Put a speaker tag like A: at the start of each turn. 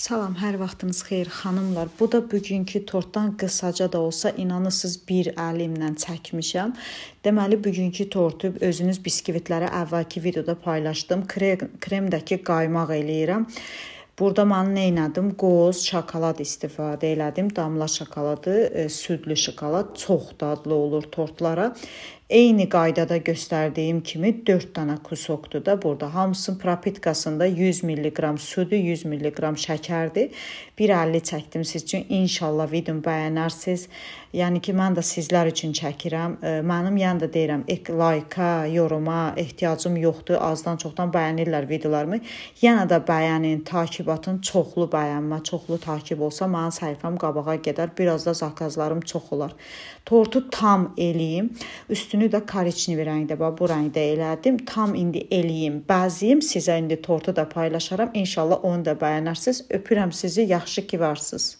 A: Salam, hər vaxtınız xeyir xanımlar. Bu da bugünkü tortdan qısaca da olsa inanırsınız bir əlimlə çəkmişəm. Deməli bugünkü tortu özünüz biskvitlərə əvvəlki videoda paylaşdım. Krem, kremdəki qaymaq eləyirəm. Burada mən nə elədim? Qoz, şokolad istifadə elədim. Damla şokoladı, e, südlü şokolad çox dadlı olur tortlara. Eyni qaydada göstərdiyim kimi 4 dənə kusokdur da burada. Hamısının propitkasında 100 mq sudur, 100 mq şəkərdir. 1.50 çəkdim siz üçün. İnşallah videomu bəyənərsiniz. Yəni ki, mən də sizlər üçün çəkirəm. E, mənim yəni də deyirəm, ek layka, yoruma ehtiyacım yoxdur. Azdan çoxdan bəyənirlər videolarımı. Yenə də bəyənin, takib atın, çoxlu bəyənmə, çoxlu takib olsa mənim səhifəm qabağa gedər. Biraz da zakazlarım çox olar. Tortu tam eləyim. Üstünə Südünü də koricnivi rəngdə, bax bu rəngdə elədim. Tam indi eləyim, bəziyim. Sizə indi tortu da paylaşaram. İnşallah onu da bəyənərsiniz. Öpürəm sizi. Yaxşı ki varsınız.